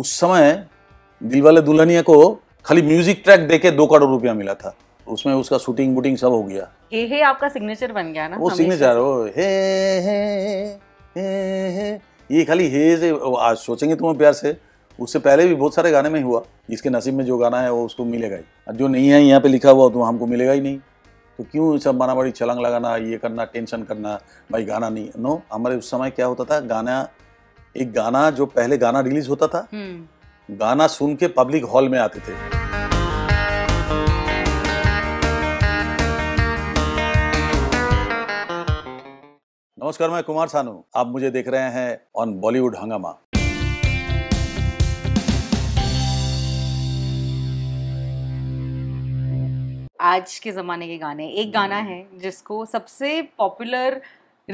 उस समय दिलवाले दुल्हनिया को खाली म्यूजिक ट्रैक देके दो करोड़ रुपया मिला था उसमें उसका शूटिंग बुटिंग सब हो गया हे हे आपका सिग्नेचर बन गया ना वो सिग्नेचर वो हे हे हे हे ये खाली हे से आज सोचेंगे तुम्हें प्यार से उससे पहले भी बहुत सारे गाने में हुआ जिसके नसीब में जो गाना है वो उसको मिलेगा ही जो नहीं है यहाँ पे लिखा हुआ तो हमको मिलेगा ही नहीं तो क्यों सब मारा मारी छलंग लगाना ये करना टेंशन करना भाई गाना नहीं नो हमारे उस समय क्या होता था गाना एक गाना जो पहले गाना रिलीज होता था हम्म। गाना सुन के पब्लिक हॉल में आते थे नमस्कार मैं कुमार सानू आप मुझे देख रहे हैं ऑन बॉलीवुड हंगामा आज के ज़माने के गाने एक गाना हम्म। है जिसको सबसे पॉपुलर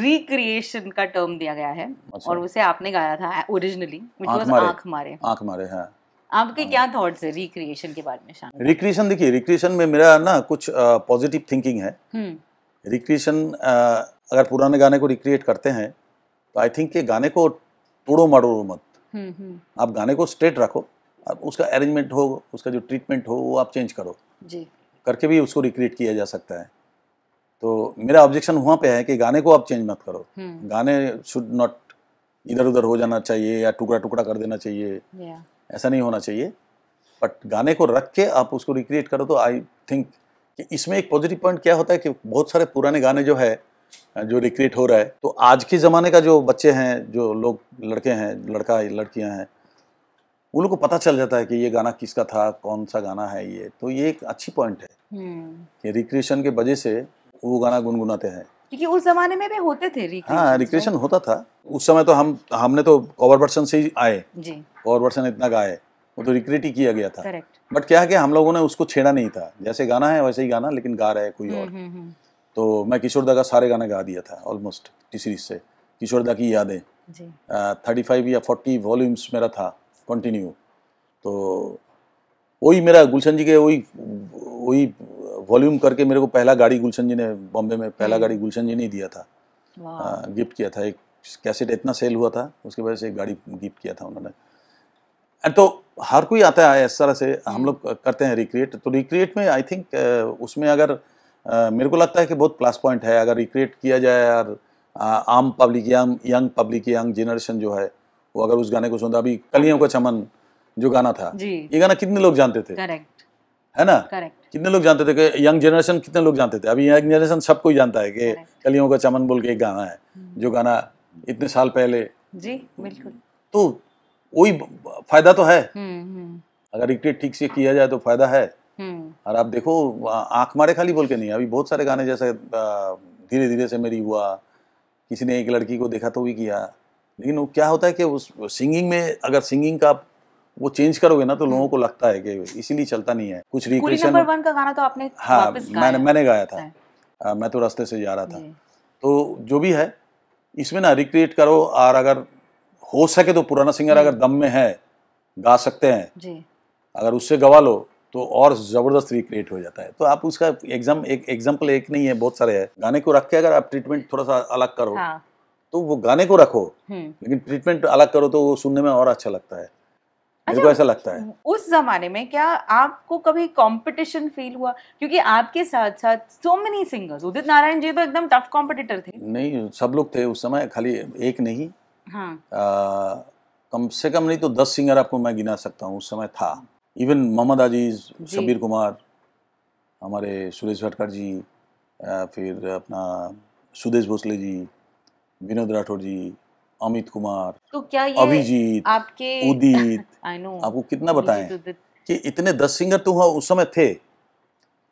रिक्रिएशन का टर्म दिया गया है अच्छा। और उसे आपने गाया था ओरिजिनली आंख मारे आंख मारे है हाँ। आपके हाँ। क्या थॉट्स है रिक्रिएशन के बारे में रिक्रिएशन देखिए रिक्रिएशन में मेरा ना कुछ पॉजिटिव थिंकिंग है रिक्रिएशन हम्म। अगर पुराने गाने को रिक्रिएट करते हैं तो आई थिंक गाने को तोड़ो मारो मत हम्म, हम्म। आप गाने को स्ट्रेट रखो अब उसका अरेंजमेंट हो उसका जो ट्रीटमेंट हो वो आप चेंज करो जी करके भी उसको रिक्रिएट किया जा सकता है तो मेरा ऑब्जेक्शन वहाँ पे है कि गाने को आप चेंज मत करो हम्म। गाने शुड नॉट इधर उधर हो जाना चाहिए या टुकड़ा टुकड़ा कर देना चाहिए yeah. ऐसा नहीं होना चाहिए बट गाने को रख के आप उसको रिक्रिएट करो तो आई थिंक कि इसमें एक पॉजिटिव पॉइंट क्या होता है कि बहुत सारे पुराने गाने जो है जो रिक्रिएट हो रहा है तो आज के ज़माने का जो बच्चे हैं जो लोग लड़के हैं लड़का लड़कियां हैं उन लोग को पता चल जाता है कि ये गाना किसका था कौन सा गाना है ये तो ये एक अच्छी पॉइंट है हम्म। कि रिक्रिएशन के वजह से वो गाना गुनगुनाते हैं क्योंकि उस जमाने में भी होते थे हाँ रिक्रिएशन होता था उस समय तो हम हमने तो कवर वर्सन से ही आए कवर वर्सन इतना गाए वो तो रिक्रिएट ही किया गया था बट क्या है कि हम लोगों ने उसको छेड़ा नहीं था जैसे गाना है वैसे ही गाना लेकिन गा रहे कोई हम्म, और हम्म, हम्म। तो मैं किशोरदा का सारे गाने गा दिया था ऑलमोस्ट टी सीरीज से किशोरदा की यादें थर्टी फाइव या फोर्टी वॉल्यूम्स मेरा था कंटिन्यू तो वही मेरा गुलशन जी के वही वही वॉल्यूम करके मेरे को पहला गाड़ी गुलशन जी ने बॉम्बे में पहला हम्म। गाड़ी गुलशन जी ने दिया था आ, हाँ, गिफ्ट किया था एक कैसेट इतना सेल हुआ था उसके वजह से एक गाड़ी गिफ्ट किया था उन्होंने एंड तो हर कोई आता है इस तरह से हम हम्म। लोग करते हैं रिक्रिएट तो रिक्रिएट में आई थिंक उसमें अगर मेरे को लगता है कि बहुत प्लस पॉइंट है अगर रिक्रिएट किया जाए और आम public young young public young generation जो है वो अगर उस गाने को सुनता अभी कलियों का चमन जो गाना था ये गाना कितने लोग जानते थे Correct. है ना करेक्ट कितने लोग जानते थे कि यंग जनरेशन कितने लोग जानते थे अभी यंग जनरेशन सब कोई जानता है कि कलियों का चमन बोल के एक गाना है हम्म। जो गाना इतने साल पहले जी बिल्कुल तो वही फायदा तो है हम्म, हम्म। अगर रिक्रिएट ठीक से किया जाए तो फायदा है और आप देखो आंख मारे खाली बोल के नहीं अभी बहुत सारे गाने जैसे धीरे धीरे से मेरी हुआ किसी ने एक लड़की को देखा तो भी किया लेकिन वो क्या होता है कि उस सिंगिंग में अगर सिंगिंग का वो चेंज करोगे ना तो हम्म। लोगों को लगता है कि इसीलिए चलता नहीं है कुछ रिक्रिएशन नंबर वन का गाना तो आपने हाँ मैंने मैंने गाया था आ, हाँ, मैं तो रास्ते से जा रहा था तो जो भी है इसमें ना रिक्रिएट करो और अगर हो सके तो पुराना सिंगर हम्म। अगर दम में है गा सकते हैं अगर उससे गवा लो तो और ज़बरदस्त रिक्रिएट हो जाता है तो आप उसका एग्जाम एक एग्जाम्पल एक नहीं है बहुत सारे है गाने को रख के अगर आप ट्रीटमेंट थोड़ा सा अलग करो हाँ। तो वो गाने को रखो हम्म। लेकिन ट्रीटमेंट अलग करो तो वो सुनने में और अच्छा लगता है अच्छा, को ऐसा लगता है उस जमाने में क्या आपको कभी कंपटीशन फील हुआ क्योंकि आपके साथ साथ so many singers Udit Narayan ji तो एकदम टफ कॉम्पिटिटर थे नहीं सब लोग थे उस समय खाली एक नहीं हाँ। आ, कम से कम नहीं तो दस सिंगर आपको मैं गिना सकता हूँ उस समय था इवन मोहम्मद अजीज शबीर कुमार हमारे सुरेश भटकर जी फिर अपना सुदेश भोसले जी विनोद राठौर जी अमित कुमार तो क्या ये अभिजीत आपके उदित आपको कितना बताएं कि इतने दस सिंगर तो वहाँ उस समय थे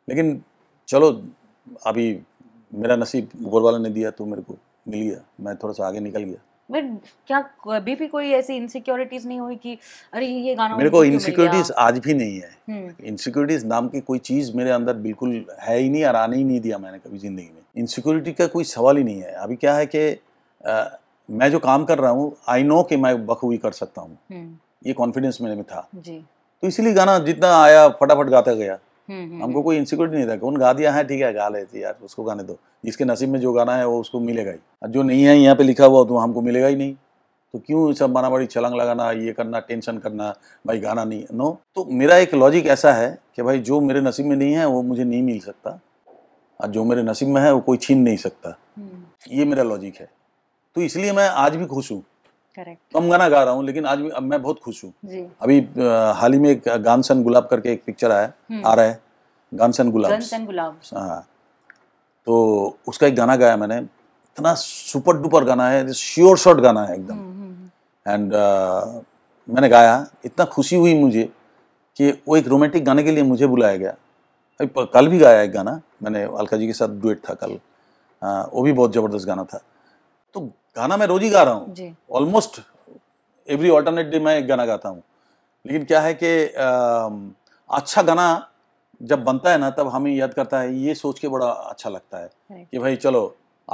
लेकिन चलो अभी मेरा नसीब गोल वाला ने दिया तो मेरे को मिल गया मैं थोड़ा सा आगे निकल गया मैं क्या कभी भी कोई ऐसी इनसिक्योरिटीज नहीं हुई कि अरे ये गाना मेरे को इनसिक्योरिटीज आज भी नहीं है इनसिक्योरिटीज हम्म। नाम की कोई चीज मेरे अंदर बिल्कुल है ही नहीं और आने ही नहीं दिया मैंने कभी जिंदगी में इनसिक्योरिटी का कोई सवाल ही नहीं है अभी क्या है कि मैं जो काम कर रहा हूँ आई नो कि मैं बखूबी कर सकता हूँ हम्म। ये कॉन्फिडेंस मेरे में था जी। तो इसलिए गाना जितना आया फटाफट गाता गया हम्म, हम्म, हमको कोई इंसिक्योरिटी नहीं था कौन गा दिया है ठीक है गा लेते यार उसको गाने दो जिसके नसीब में जो गाना है वो उसको मिलेगा ही जो नहीं है यहाँ पे लिखा हुआ तो हमको मिलेगा ही नहीं तो क्यों सब मारा मारी छलंग लगाना ये करना टेंशन करना भाई गाना नहीं नो तो मेरा एक लॉजिक ऐसा है कि भाई जो मेरे नसीब में नहीं है वो मुझे नहीं मिल सकता और जो मेरे नसीब में है वो कोई छीन नहीं सकता ये मेरा लॉजिक है तो इसलिए मैं आज भी खुश हूँ कम गाना गा रहा हूँ लेकिन आज भी अब मैं बहुत खुश हूँ अभी हाल ही में एक गानसन गुलाब करके एक पिक्चर आया हम्म। आ रहा है गानसन गुलाब गुलाब हाँ तो उसका एक गाना गाया मैंने इतना सुपर डुपर गाना है श्योर शॉट गाना है एकदम एंड हम्म, uh, हम्म, मैंने गाया इतना खुशी हुई मुझे कि वो एक रोमांटिक गाने के लिए मुझे बुलाया गया अभी कल भी गाया एक गाना मैंने अलका जी के साथ डुएट था कल आ, हाँ, वो भी बहुत ज़बरदस्त गाना था तो गाना मैं रोज ही गा रहा हूँ ऑलमोस्ट एवरी ऑल्टरनेट डे मैं एक गाना गाता हूँ लेकिन क्या है कि अच्छा गाना जब बनता है ना तब हमें याद करता है ये सोच के बड़ा अच्छा लगता है कि भाई चलो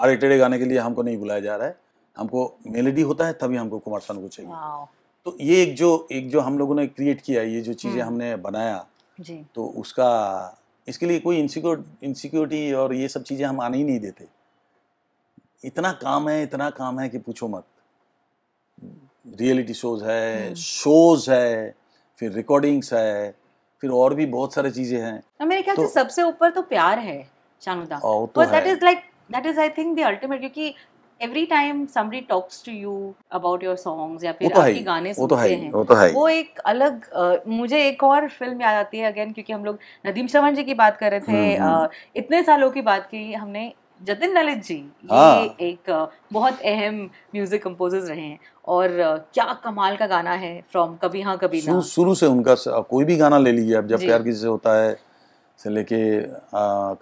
आर टेढ़े गाने के लिए हमको नहीं बुलाया जा रहा है हमको मेलेडी होता है तभी हमको कुमार सानू को चाहिए तो ये एक जो एक जो हम लोगों ने क्रिएट किया ये जो चीज़ें hmm. हमने बनाया जी। तो उसका इसके लिए कोई इनसिक्योर इनसिक्योरिटी और ये सब चीज़ें हम आने ही नहीं देते इतना काम है इतना काम है कि पूछो मत रियलिटी शोज है शोज हम्म। है फिर रिकॉर्डिंग्स है फिर और भी बहुत सारी चीजें हैं मेरे ख्याल से तो सबसे ऊपर तो प्यार है शानुदा तो that is like that is I think the ultimate क्योंकि every time somebody talks to you about your songs या फिर तो आपके गाने तो सुनते हैं वो, तो है, वो एक अलग uh, मुझे एक और फिल्म याद आती है अगेन क्योंकि हम लोग नदीम श्रवण जी की बात कर रहे थे uh, इतने सालों की बात की हमने जतिन ललित जी हाँ. ये एक बहुत अहम म्यूजिक कंपोजर्स रहे हैं और क्या कमाल का गाना है फ्रॉम कभी हाँ कभी ना शुरू से उनका कोई भी गाना ले लीजिए आप जब प्यार किसी से होता है से लेके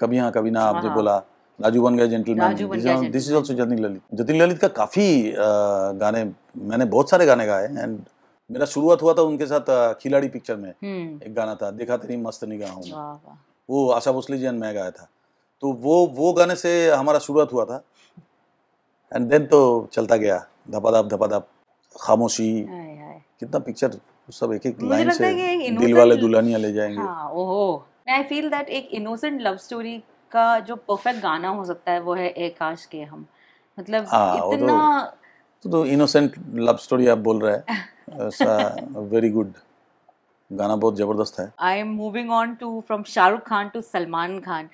कभी हाँ कभी ना आप आपने हाँ। बोला राजू बन गए gentleman this is also Jatin Lalit Jatin Lalit का काफ़ी गाने मैंने बहुत सारे गाने गाए एंड मेरा शुरुआत हुआ था उनके साथ खिलाड़ी पिक्चर में हम्म। एक गाना था देखा तेरी मस्त निगाह हूँ वो आशा भोसले जी एंड मैं गाया था तो वो वो गाने से हमारा शुरुआत हुआ था एंड देन तो चलता गया धपाधप धपाधप खामोशी कितना पिक्चर सब एक एक लाइन से दिल वाले दुल्हनिया ले जाएंगे हाँ, ओहो आई फील दैट एक इनोसेंट लव स्टोरी का जो परफेक्ट गाना हो सकता है वो है ए काश के हम मतलब आ, हाँ, तो- इतना तो, तो इनोसेंट लव स्टोरी आप बोल रहे हैं वेरी गुड गाना बहुत जबरदस्त है I am moving on to from Shahrukh Khan to Salman Khan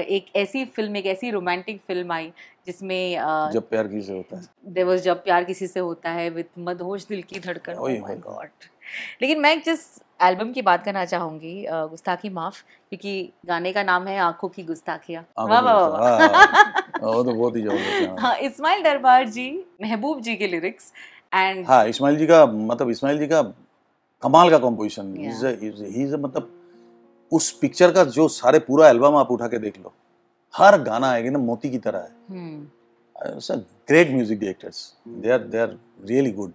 एक ऐसी फिल्म एक ऐसी रोमांटिक फिल्म आई जिसमें uh, जब प्यार किसी से होता है देयर वाज जब प्यार किसी से होता है विद मदहोश दिल की धड़कन ओह माय गॉड लेकिन मैं जिस एल्बम की बात करना चाहूंगी uh, गुस्ताखी माफ क्योंकि गाने का नाम है आंखों की गुस्ताखिया वाह वाह वाह वो तो बहुत ही जबरदस्त हाँ, इस्माइल दरबार जी महबूब जी के लिरिक्स एंड हाँ इस्माइल जी का मतलब इस्माइल जी का कमाल का कॉम्पोजिशन yeah. मतलब उस पिक्चर का जो सारे पूरा एल्बम आप उठा के देख लो हर गाना है ना मोती की तरह है great music directors they are they are really good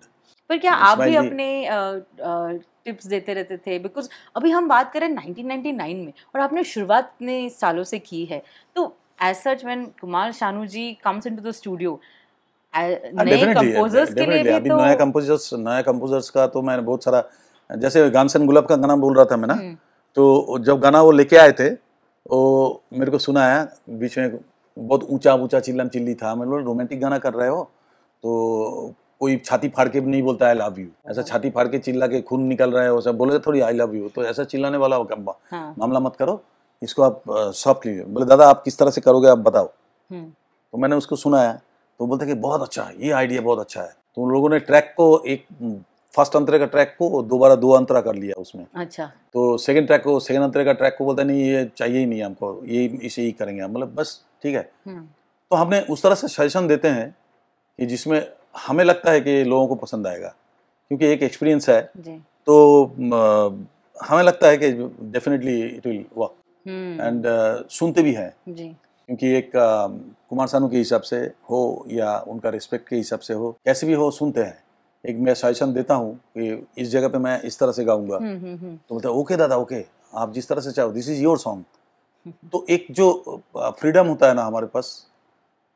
पर क्या आप भी अपने टिप्स uh, uh, देते रहते थे बिकॉज अभी हम बात करें 1999 में और आपने शुरुआत ने सालों से की है तो as such man Kumar Sanu ji comes into the studio नए कंपोजर्स के लिए भी तो नए कंपोजर्स नए कंपोजर्स का तो मैंने बहुत सारा जैसे गानसन गुलाब का गाना बोल रहा था मैं ना हम्म। तो जब गाना वो लेके आए थे वो मेरे को सुना है बीच में बहुत ऊंचा ऊंचा चिल्लम चिल्ली था मैं रोमांटिक गाना कर रहे हो तो कोई छाती फाड़ के भी नहीं बोलता आई लव यू ऐसा हाँ। छाती फाड़ के चिल्ला के खून निकल रहा है वो सब बोले थोड़ी आई लव यू तो ऐसा चिल्लाने वाला हाँ। मामला मत करो इसको आप सॉफ्ट लीजिए बोले दादा आप किस तरह से करोगे आप बताओ हम्म। तो मैंने उसको सुनाया तो बोलते कि बहुत अच्छा है ये आइडिया बहुत अच्छा है तो उन लोगों ने ट्रैक को एक फर्स्ट अंतरे का ट्रैक को दोबारा दो अंतरा कर लिया उसमें अच्छा तो सेकंड ट्रैक को सेकंड अंतरे का ट्रैक को बोलता नहीं ये चाहिए ही नहीं हमको ये इसे ही करेंगे हम मतलब बस ठीक है हम्म। तो हमने उस तरह से सजेशन देते हैं कि जिसमें हमें लगता है कि लोगों को पसंद आएगा क्योंकि एक एक्सपीरियंस है तो हमें लगता है कि definitely it will work and सुनते भी हैं क्योंकि एक कुमार सानू के हिसाब से हो या उनका रिस्पेक्ट के हिसाब से हो कैसे भी हो सुनते हैं एक मैं सजेशन देता हूँ कि इस जगह पे मैं इस तरह से गाऊंगा हम्म, हम्म, हम्म। तो मतलब ओके दादा ओके आप जिस तरह से चाहो दिस इज योर सॉन्ग तो एक जो फ्रीडम होता है ना हमारे पास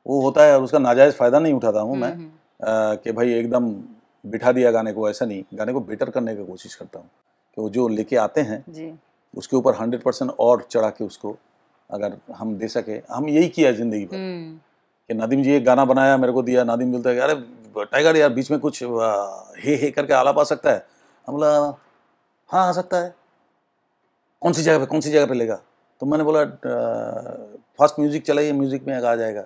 वो होता है और उसका नाजायज़ फ़ायदा नहीं उठाता हूँ मैं कि भाई एकदम बिठा दिया गाने को ऐसा नहीं गाने को बेटर करने की कोशिश करता हूँ कि वो जो लेके आते हैं उसके ऊपर हंड्रेड परसेंट और चढ़ा के उसको अगर हम दे सके हम यही किया ज़िंदगी भर कि नादिम जी एक गाना बनाया मेरे को दिया नादिम बोलता है अरे टाइगर यार बीच में कुछ हे हे करके आलाप आ सकता है हम बोला हाँ आ सकता है कौन सी जगह पे कौन सी जगह पे लेगा तो मैंने बोला फास्ट म्यूज़िक चलाइए म्यूज़िक में आ जाएगा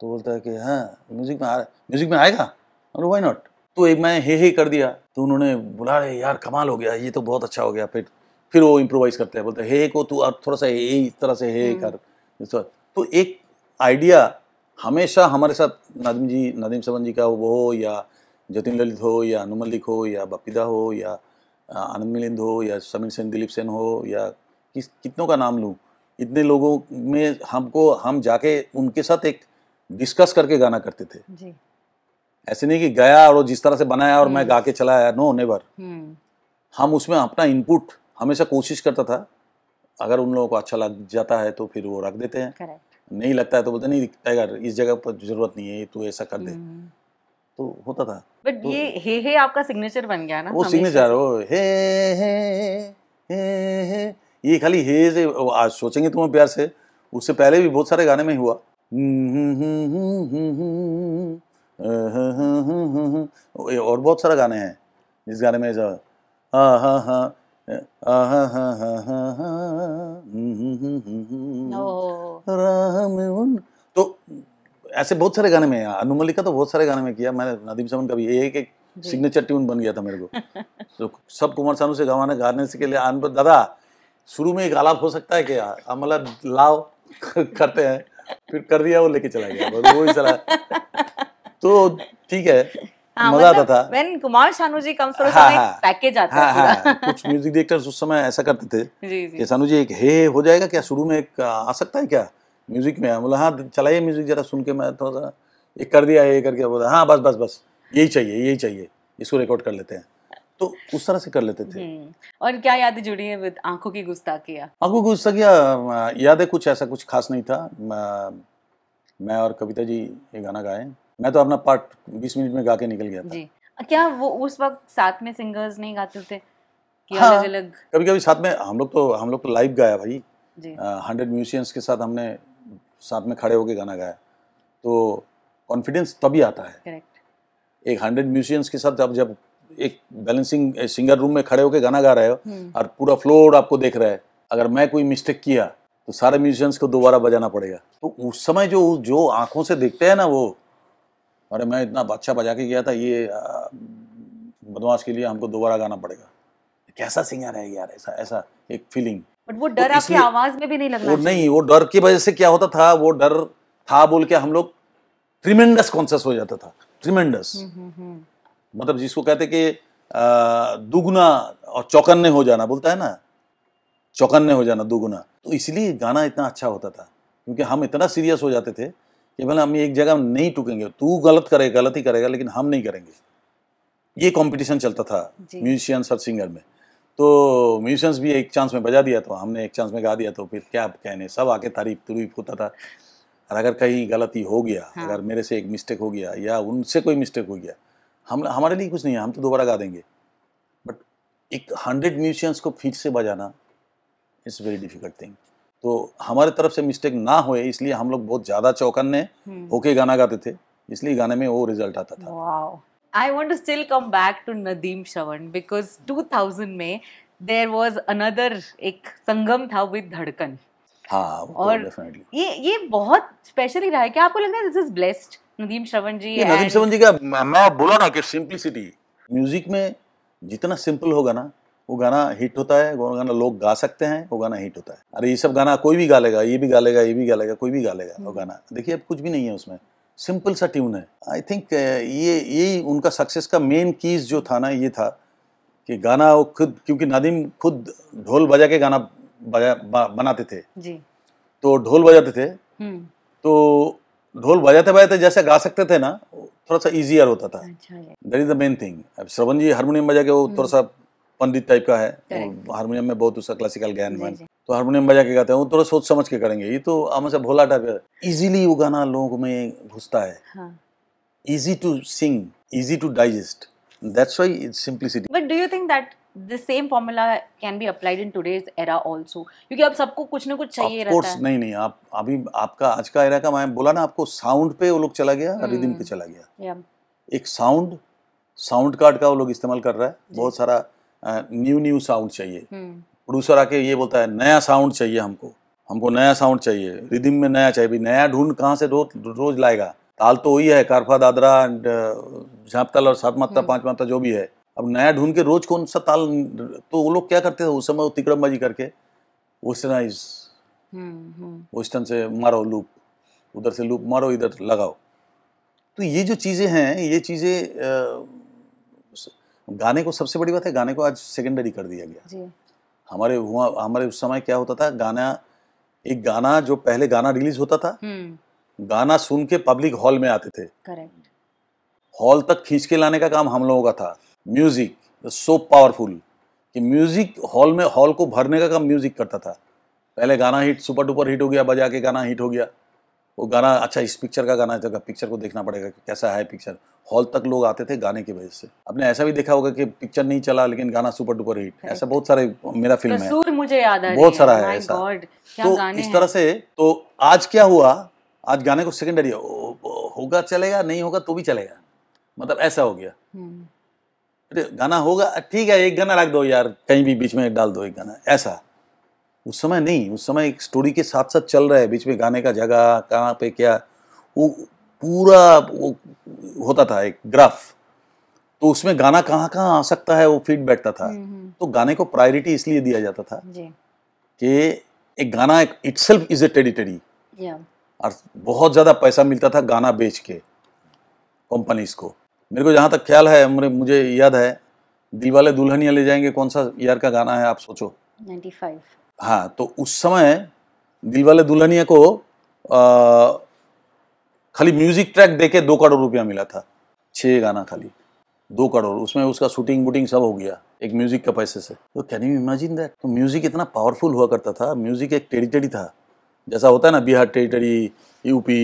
तो बोलता है कि हाँ म्यूज़िक में आ म्यूज़िक में आएगा अरे वाई नॉट तो एक मैं हे हे कर दिया तो उन्होंने बोला अरे यार कमाल हो गया ये तो बहुत अच्छा हो गया फिर फिर वो इम्प्रोवाइज़ करते हैं बोलते हे को तू अब थोड़ा सा हे इस तरह से हे हम्म। कर तो एक आइडिया हमेशा हमारे साथ नदीम जी नदीम सबन जी का वो हो या जतिन ललित हो या अनु मलिक हो या बपीदा हो या आनंद मिलिंद हो या समीर सेन दिलीप सेन हो या किस कितनों का नाम लूँ इतने लोगों में हमको हम जाके उनके साथ एक डिस्कस करके गाना करते थे जी। ऐसे नहीं कि गया और जिस तरह से बनाया और मैं हम्म। गा के चला आया नो नेवर हम्म। हम उसमें अपना इनपुट हमेशा कोशिश करता था अगर उन लोगों को अच्छा लग जाता है तो फिर वो रख देते हैं नहीं लगता है तो बोलते नहीं टाइगर इस जगह पर जरूरत नहीं है तू ऐसा कर दे तो होता था बट तो, ये हे हे आपका सिग्नेचर बन गया ना वो सिग्नेचर वो हे हे हे हे ये खाली हे से आज सोचेंगे तुम्हें प्यार से उससे पहले भी बहुत सारे गाने में हुआ और बहुत सारे गाने हैं जिस गाने में जो हाँ हाँ हाँ राम तो ऐसे बहुत सारे गाने में अनुमली का तो बहुत सारे गाने में किया मैंने नदीम समन का भी एक एक सिग्नेचर ट्यून बन गया था मेरे को तो सब कुमार सानू से गवाने गाने से के लिए आन पर दादा शुरू में एक आलाप हो सकता है क्या हम मतलब लाओ करते हैं फिर कर दिया वो लेके चला गया वो ही चला तो ठीक है हाँ, मतलब मजा आता था when Kumar Sanu ji comes for package आता हाँ, हाँ, हाँ, कुछ म्यूजिक डायरेक्टर्स उस समय ऐसा करते थे कि शानू जी एक हे हो जाएगा क्या शुरू में एक आ सकता है क्या म्यूजिक में बोला हाँ चलाइए म्यूजिक जरा सुन के मैं थोड़ा सा एक कर दिया ये करके बोला हाँ बस बस बस यही चाहिए यही चाहिए इसको रिकॉर्ड कर लेते हैं तो उस तरह से कर लेते थे हम्म, और क्या यादें जुड़ी हैं आंखों की गुस्ताखिया आंखों की गुस्ताखिया यादें कुछ ऐसा कुछ खास नहीं था मैं और कविता जी ये गाना गाए मैं तो अपना पार्ट 20 मिनट में गा के निकल गया था जी क्या वो उस वक्त साथ में सिंगर्स नहीं गाते थे हाँ, अलग अलग कभी कभी साथ में हम लोग तो हम लोग तो लाइव गाया भाई हंड्रेड म्यूजिशियंस के साथ हमने साथ में खड़े होकर गाना गाया तो कॉन्फिडेंस तभी आता है करेक्ट एक हंड्रेड म्यूजिशियंस के साथ जब जब एक बैलेंसिंग सिंगर रूम में खड़े होकर गाना गा रहे हो हम्म। और पूरा फ्लोर आपको देख रहा है अगर मैं कोई मिस्टेक किया तो सारे म्यूजिशियंस को दोबारा बजाना पड़ेगा तो उस समय जो जो आंखों से देखते हैं ना वो अरे मैं इतना अच्छा बजा के गया था ये बदमाश के लिए हमको दोबारा गाना पड़ेगा कैसा सिंगर है यार ऐसा ऐसा एक फीलिंग बट वो तो डर तो आपकी आवाज में भी नहीं लगना वो नहीं वो डर की वजह से क्या होता था वो डर था बोल के हम लोग ट्रिमेंडस कॉन्सियस हो जाता था ट्रिमेंडस हम्म, हम्म, हम्म। मतलब जिसको कहते कि दुगुना और चौकन्ने हो जाना बोलता है ना चौकन्ने हो जाना दुगुना तो इसलिए गाना इतना अच्छा होता था क्योंकि हम इतना सीरियस हो जाते थे कि भले हम एक जगह नहीं टूकेंगे तू गलत करेगा गलती करेगा लेकिन हम नहीं करेंगे ये कंपटीशन चलता था म्यूजिशियंस और सिंगर में तो म्यूजिशियंस भी एक चांस में बजा दिया तो हमने एक चांस में गा दिया तो फिर क्या कहने सब आके तारीफ तुरीफ होता था और अगर कहीं गलती हो गया हाँ। अगर मेरे से एक मिस्टेक हो गया या उनसे कोई मिस्टेक हो गया हम हमारे लिए कुछ नहीं है हम तो दोबारा गा देंगे बट एक हंड्रेड म्यूजिशियंस को फिर से बजाना इट्स वेरी डिफिकल्ट थिंग तो हमारे तरफ से मिस्टेक ना होए इसलिए हम लोग बहुत ज़्यादा चौकन्ने हम्म। होके गाना गाते थे इसलिए गाने में वो रिजल्ट आता था I want to still come back to Nadeem Shravan because 2000 में देर वॉज अनदर एक संगम था विद धड़कन हाँ तो और definitely. ये ये बहुत स्पेशली रहा है क्या आपको लगता है this is blessed Nadeem Shravan ji Nadeem Shravan ji का मैं बोला ना कि सिंपलिसिटी म्यूजिक में जितना सिंपल होगा ना वो गाना हिट होता है वो गाना लोग गा सकते हैं वो गाना हिट होता है अरे ये सब गाना कोई भी गा लेगा ये भी गा लेगा ये भी गा लेगा कोई भी गा लेगा वो हम्म। गाना देखिए अब कुछ भी नहीं है उसमें सिंपल सा ट्यून है आई थिंक ये यही उनका सक्सेस का मेन कीज जो था ना ये था कि गाना वो खुद क्योंकि नादिम खुद ढोल बजा के गाना बजा बनाते थे जी तो ढोल बजाते थे हम्म। तो ढोल बजाते बजाते जैसे गा सकते थे ना थोड़ा सा इजियर होता था that is the main thing अब श्रवण जी हारमोनियम बजा के वो थोड़ा हम्म। सा पंडित टाइप का है तो हारमोनियम में बहुत उसका क्लासिकल ज्ञान मान तो हारमोनियम बजा के गाते हैं वो थोड़ा सोच समझ के करेंगे ये तो हमेशा भोला टाइप है इजिली वो गाना लोगों में घुसता है easy to sing easy to digest that's why it's simplicity but do you think that the same formula can be applied in today's era also क्योंकि अब सबको कुछ ना कुछ चाहिए of course, रहता है नहीं नहीं आप अभी आपका आज का एरा का मैं बोला ना आपको साउंड पे वो लोग चला गया हम्म। hmm. रिदिम पे चला गया yeah. एक साउंड साउंड कार्ड का वो लोग इस्तेमाल कर रहा है बहुत सारा न्यू न्यू साउंड चाहिए प्रोड्यूसर हम्म। आके ये बोलता है नया साउंड चाहिए हमको हमको नया साउंड चाहिए रिदिम में नया चाहिए भी नया ढूंढ कहाँ से रोज रोज लाएगा ताल तो वही है कारफा दादरा एंड झापताल और सात मात्रा हम्म। पांच मात्रा जो भी है अब नया ढूंढ के रोज कौन सा ताल तो वो लोग क्या करते थे उस समय वो तिकड़मबाजी करके वेस्टर्नाइज हम्म, वेस्टर्न से मारो लूप उधर से लूप मारो इधर लगाओ तो ये जो चीज़ें हैं ये चीज़ें गाने को सबसे बड़ी बात है गाने को आज सेकेंडरी कर दिया गया जी। हमारे हुआ हमारे उस समय क्या होता था गाना एक गाना जो पहले गाना रिलीज होता था हम्म। गाना सुन के पब्लिक हॉल में आते थे हॉल तक खींच के लाने का काम हम लोगों का था म्यूजिक सो पावरफुल कि म्यूजिक हॉल में हॉल को भरने का काम म्यूजिक करता था पहले गाना हिट सुपर डुपर हिट हो गया बजा के गाना हिट हो गया वो गाना अच्छा इस पिक्चर का गाना जगह पिक्चर को देखना पड़ेगा कि कैसा है पिक्चर हॉल तक लोग आते थे गाने की वजह से आपने ऐसा भी देखा होगा कि पिक्चर नहीं चला लेकिन गाना सुपर डुपर हिट ऐसा बहुत सारे मेरा फिल्म है मुझे याद है बहुत सारा है ऐसा तो इस तरह से तो आज क्या हुआ आज गाने को सेकेंडरी होगा चलेगा नहीं होगा तो भी चलेगा मतलब ऐसा हो गया हम्म। अरे गाना होगा ठीक है एक गाना रख दो यार कहीं भी बीच में डाल दो एक गाना ऐसा उस समय नहीं उस समय एक स्टोरी के साथ साथ चल रहा है बीच में गाने का जगह कहाँ पे क्या वो पूरा वो होता था एक ग्राफ तो उसमें गाना कहाँ कहाँ आ सकता है वो फीड बैठता था हम्म, हम्म। तो गाने को प्रायोरिटी इसलिए दिया जाता था कि एक गाना एक itself is a territory और बहुत ज़्यादा पैसा मिलता था गाना बेच के कंपनीज को मेरे को जहाँ तक ख्याल है मुझे याद है दिल वाले दुल्हनिया ले जाएंगे कौन सा ईयर का गाना है आप सोचो 95 हाँ तो उस समय दिल वाले दुल्हनिया को आ, खाली म्यूजिक ट्रैक देके दो करोड़ रुपया मिला था छः गाना खाली दो करोड़ उसमें उसका शूटिंग वूटिंग सब हो गया एक म्यूजिक के पैसे से तो कैन यू इमेजिन दैट तो म्यूजिक इतना पावरफुल हुआ करता था म्यूजिक एक टेरिटरी था जैसा होता है ना बिहार टेरिटरी यूपी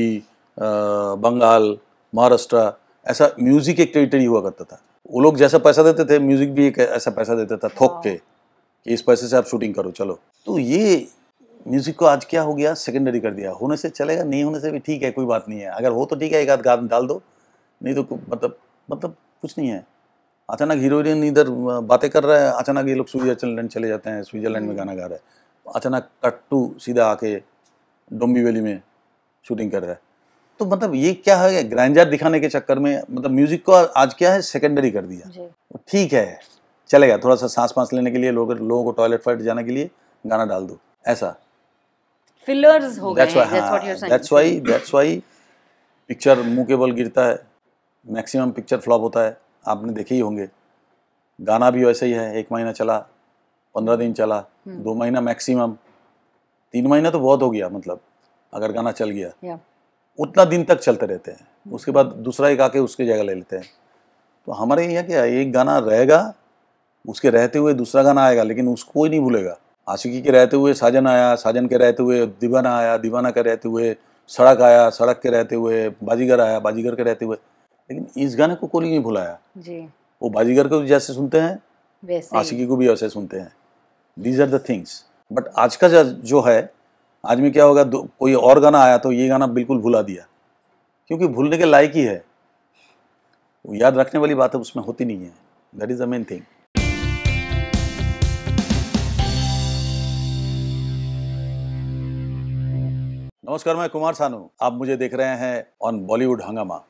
बंगाल महाराष्ट्र ऐसा म्यूजिक एक टेरिटरी हुआ करता था वो लोग जैसा पैसा देते थे म्यूजिक भी एक ऐसा पैसा देता था थोक हाँ। के कि इस पैसे से आप शूटिंग करो चलो तो ये म्यूज़िक को आज क्या हो गया सेकेंडरी कर दिया होने से चलेगा नहीं होने से भी ठीक है कोई बात नहीं है अगर हो तो ठीक है एक आध गात डाल दो नहीं तो मतलब मतलब कुछ नहीं है अचानक हीरो हीरोइन इधर बातें कर रहे हैं अचानक ये लोग स्विट्जरलैंड चले जाते हैं स्विट्जरलैंड में गाना गा रहे हैं अचानक कट्टू सीधा आके डोम्बी वैली में शूटिंग कर रहा है तो मतलब ये क्या है ग्रैंडर दिखाने के चक्कर में मतलब म्यूजिक को आज क्या है सेकेंडरी कर दिया ठीक है चलेगा थोड़ा सा सांस पास लेने के लिए लोगों लोगों को टॉयलेट फाइट जाने के लिए गाना डाल दो ऐसा फिलर्स हो गए that's why that's why picture मुंह के बल गिरता है मैक्सिमम पिक्चर फ्लॉप होता है आपने देखे ही होंगे गाना भी वैसे ही है एक महीना चला पंद्रह दिन चला हम्म। दो महीना मैक्सिमम तीन महीना तो बहुत हो गया मतलब अगर गाना चल गया yeah. उतना दिन तक चलते रहते हैं hmm. उसके बाद दूसरा एक आके उसकी जगह ले लेते हैं तो हमारे यहाँ क्या एक गाना रहेगा उसके रहते हुए दूसरा गाना आएगा लेकिन उसको कोई नहीं भूलेगा आशिकी के रहते हुए साजन आया साजन के रहते हुए दीवाना आया दीवाना के रहते हुए सड़क आया सड़क के रहते हुए बाजीगर आया बाजीगर के रहते हुए लेकिन इस गाने को कोई नहीं भुलाया जी वो बाजीगर को जैसे सुनते हैं आशिकी को भी वैसे सुनते हैं these are the things but आज का जो है आज में क्या होगा कोई और गाना आया तो ये गाना बिल्कुल भुला दिया क्योंकि भूलने के लायक ही है याद रखने वाली बात है उसमें होती नहीं है that is the main thing नमस्कार मैं कुमार सानू आप मुझे देख रहे हैं ऑन बॉलीवुड हंगामा